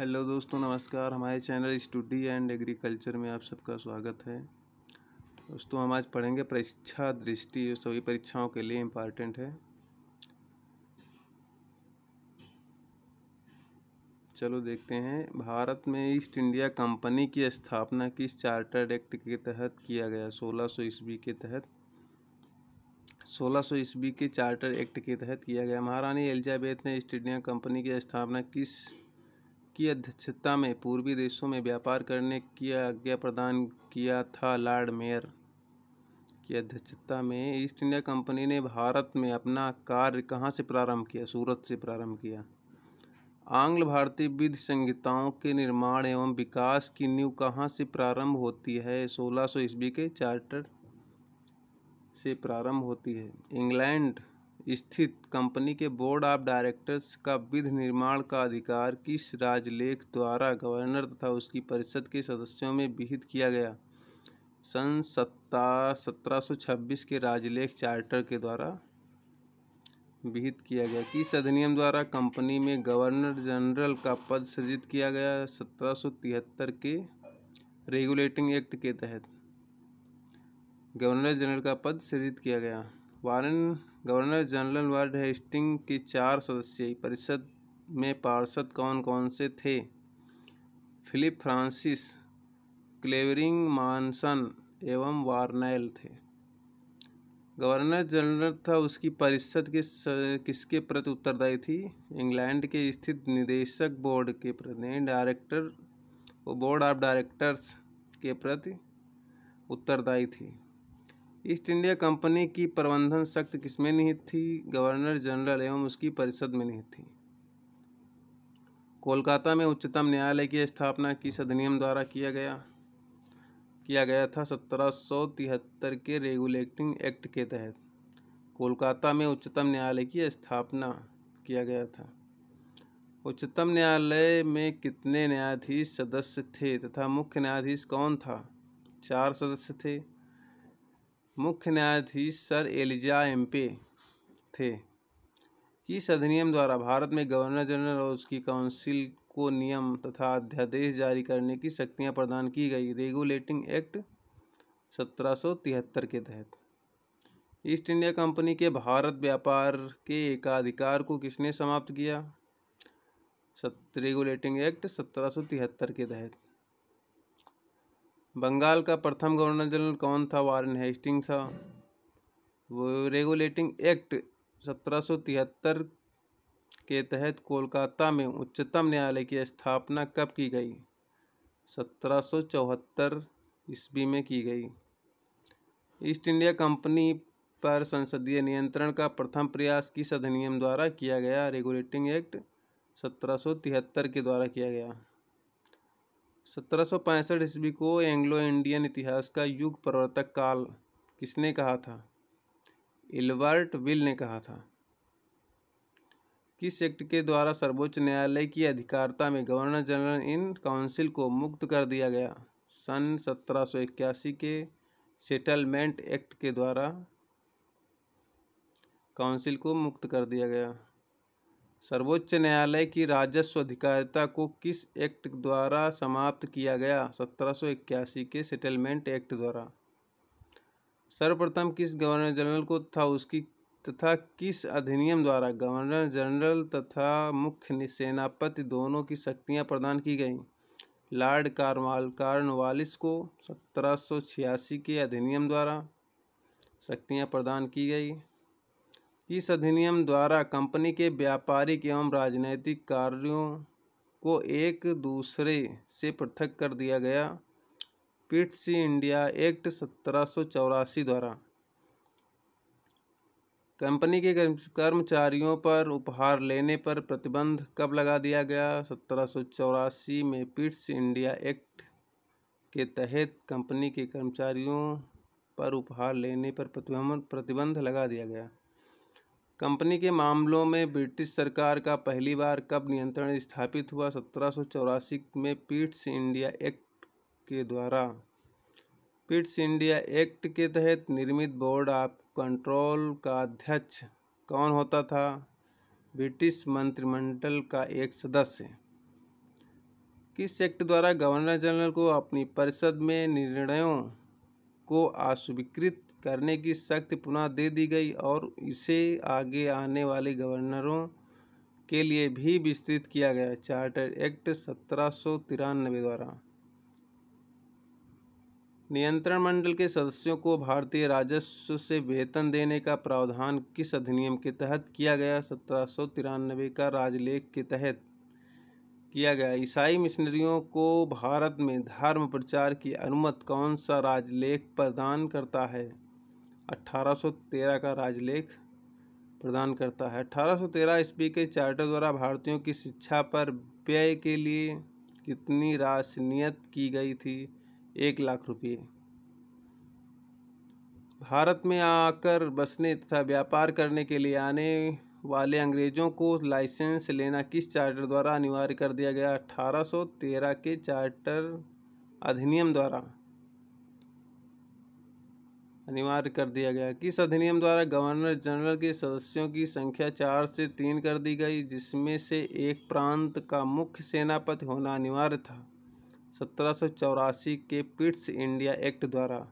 hello दोस्तों नमस्कार हमारे चैनल स्टडी एंड एग्रीकल्चर में आप सबका स्वागत है दोस्तों हम आज पढ़ेंगे परीक्षा दृष्टि जो सभी परीक्षाओं के लिए इम्पॉर्टेंट है चलो देखते हैं भारत में ईस्ट इंडिया कंपनी की स्थापना किस चार्टर्ड एक्ट के तहत किया गया 1600 ईस्वी के तहत 1600 ईस्वी के चार्टर एक्ट के तहत किया गया महारानी एलिजाबेथ ने ईस्ट इंडिया कंपनी की स्थापना किस की अध्यक्षता में पूर्वी देशों में व्यापार करने की आज्ञा प्रदान किया था लॉर्ड मेयर की अध्यक्षता में ईस्ट इंडिया कंपनी ने भारत में अपना कार्य कहाँ से प्रारंभ किया सूरत से प्रारंभ किया आंग्ल भारतीय विधि संहिताओं के निर्माण एवं विकास की नींव कहाँ से प्रारंभ होती है सोलह सौ ईस्वी के चार्टर से प्रारंभ होती है इंग्लैंड स्थित कंपनी के बोर्ड ऑफ डायरेक्टर्स का विधि निर्माण का अधिकार किस राजलेख द्वारा गवर्नर तथा उसकी परिषद के सदस्यों में विहित किया गया सन सत्ता सत्रह के राजलेख चार्टर के द्वारा विहित किया गया किस अधिनियम द्वारा कंपनी में गवर्नर जनरल का पद सृजित किया गया सत्रह के रेगुलेटिंग एक्ट के तहत गवर्नर जनरल का पद सृजित किया गया Warren governor general lord Hastings की चार सदस्यीय परिषद में पार्षद कौन कौन से थे फिलिप फ्रांसिस क्लेवरिंग मानसन एवं वार्नेल थे गवर्नर जनरल था उसकी परिषद के किसके प्रति उत्तरदायी थी इंग्लैंड के स्थित निदेशक बोर्ड के प्रति डायरेक्टर बोर्ड ऑफ डायरेक्टर्स के प्रति उत्तरदायी थी ईस्ट इंडिया कंपनी की प्रबंधन शक्ति किसमें निहित थी गवर्नर जनरल एवं उसकी परिषद में निहित थी कोलकाता में उच्चतम न्यायालय की स्थापना किस अधिनियम द्वारा किया गया किया गया था सत्रह के रेगुलेटिंग एक्ट के तहत कोलकाता में उच्चतम न्यायालय की स्थापना किया गया था उच्चतम न्यायालय में कितने न्यायाधीश सदस्य थे तथा मुख्य न्यायाधीश कौन था चार सदस्य थे मुख्य न्यायाधीश सर एलिजा एम्पे थे इस अधिनियम द्वारा भारत में गवर्नर जनरल और उसकी काउंसिल को नियम तथा अध्यादेश जारी करने की शक्तियां प्रदान की गई रेगुलेटिंग एक्ट 1773 के तहत ईस्ट इंडिया कंपनी के भारत व्यापार के एकाधिकार को किसने समाप्त किया रेगुलेटिंग एक्ट 1773 के तहत बंगाल का प्रथम गवर्नर जनरल कौन था वारन हेस्टिंग था वो रेगुलेटिंग एक्ट सत्रह के तहत कोलकाता में उच्चतम न्यायालय की स्थापना कब की गई सत्रह ईस्वी में की गई ईस्ट इंडिया कंपनी पर संसदीय नियंत्रण का प्रथम प्रयास किस अधिनियम द्वारा किया गया रेगुलेटिंग एक्ट सत्रह के द्वारा किया गया सत्रह सौ पैंसठ ईस्वी को एंग्लो इंडियन इतिहास का युग प्रवर्तक काल किसने कहा था एलबर्ट विल ने कहा था किस एक्ट के द्वारा सर्वोच्च न्यायालय की अधिकारता में गवर्नर जनरल इन काउंसिल को मुक्त कर दिया गया सन 1781 के सेटलमेंट एक्ट के द्वारा काउंसिल को मुक्त कर दिया गया सर्वोच्च न्यायालय की राजस्व अधिकारिता को किस एक्ट द्वारा समाप्त किया गया सत्रह के सेटलमेंट एक्ट द्वारा सर्वप्रथम किस गवर्नर जनरल को तथा उसकी तथा किस अधिनियम द्वारा गवर्नर जनरल तथा मुख्य सेनापति दोनों की शक्तियां प्रदान की गईं लॉर्ड कार्नवाल कार्नवालिस को 1786 के अधिनियम द्वारा शक्तियां प्रदान की गई इस अधिनियम द्वारा कंपनी के व्यापारिक एवं राजनैतिक कार्यों को एक दूसरे से पृथक कर दिया गया पिट्स इंडिया एक्ट सत्रह द्वारा कंपनी के कर्मचारियों पर उपहार लेने पर प्रतिबंध कब लगा दिया गया सत्रह में पिट्स इंडिया एक्ट के तहत कंपनी के कर्मचारियों पर उपहार लेने पर प्रतिबंध प्रतिबंध लगा दिया गया कंपनी के मामलों में ब्रिटिश सरकार का पहली बार कब नियंत्रण स्थापित हुआ सत्रह में पीट्स इंडिया एक्ट के द्वारा पीट्स इंडिया एक्ट के तहत निर्मित बोर्ड ऑफ कंट्रोल का अध्यक्ष कौन होता था ब्रिटिश मंत्रिमंडल का एक सदस्य किस एक्ट द्वारा गवर्नर जनरल को अपनी परिषद में निर्णयों को अस्वीकृत करने की शक्ति पुनः दे दी गई और इसे आगे आने वाले गवर्नरों के लिए भी विस्तृत किया गया चार्टर एक्ट सत्रह द्वारा नियंत्रण मंडल के सदस्यों को भारतीय राजस्व से वेतन देने का प्रावधान किस अधिनियम के तहत किया गया सत्रह का राजलेख के तहत किया गया ईसाई मिशनरियों को भारत में धर्म प्रचार की अनुमति कौन सा राजलेख प्रदान करता है 1813 का राजलेख प्रदान करता है 1813 ईस्वी के चार्टर द्वारा भारतीयों की शिक्षा पर व्यय के लिए कितनी राशि नियत की गई थी एक लाख रुपये भारत में आकर बसने तथा व्यापार करने के लिए आने वाले अंग्रेज़ों को लाइसेंस लेना किस चार्टर द्वारा अनिवार्य कर दिया गया 1813 के चार्टर अधिनियम द्वारा अनिवार्य कर दिया गया किस अधिनियम द्वारा गवर्नर जनरल के सदस्यों की संख्या चार से तीन कर दी गई जिसमें से एक प्रांत का मुख्य सेनापति होना अनिवार्य था सत्रह के पिट्स इंडिया एक्ट द्वारा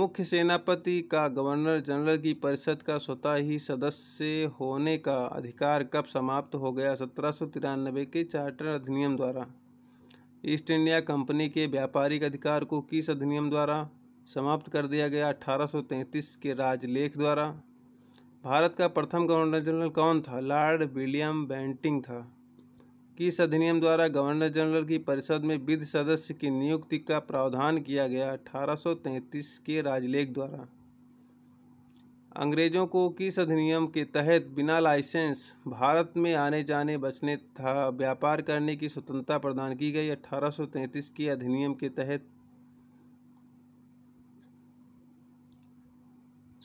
मुख्य सेनापति का गवर्नर जनरल की परिषद का स्वतः ही सदस्य होने का अधिकार कब समाप्त हो गया सत्रह के चार्टर अधिनियम द्वारा ईस्ट इंडिया कंपनी के व्यापारिक अधिकार को किस अधिनियम द्वारा समाप्त कर दिया गया 1833 के राजलेख द्वारा भारत का प्रथम गवर्नर जनरल कौन था लॉर्ड विलियम बैंटिंग था किस अधिनियम द्वारा गवर्नर जनरल की परिषद में विध सदस्य की नियुक्ति का प्रावधान किया गया 1833 के राजलेख द्वारा अंग्रेजों को किस अधिनियम के तहत बिना लाइसेंस भारत में आने जाने बचने तथा व्यापार करने की स्वतंत्रता प्रदान की गई 1833 के अधिनियम के तहत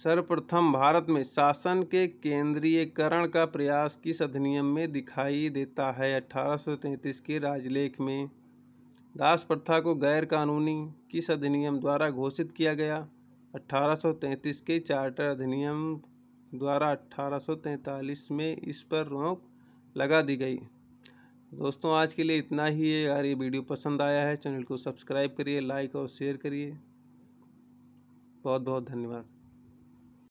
सर्वप्रथम भारत में शासन के केंद्रीयकरण का प्रयास किस अधिनियम में दिखाई देता है 1833 के राजलेख में दास प्रथा को गैर कानूनी किस अधिनियम द्वारा घोषित किया गया 1833 के चार्टर अधिनियम द्वारा 1843 में इस पर रोक लगा दी गई दोस्तों आज के लिए इतना ही है यार ये वीडियो पसंद आया है चैनल को सब्सक्राइब करिए लाइक और शेयर करिए बहुत बहुत धन्यवाद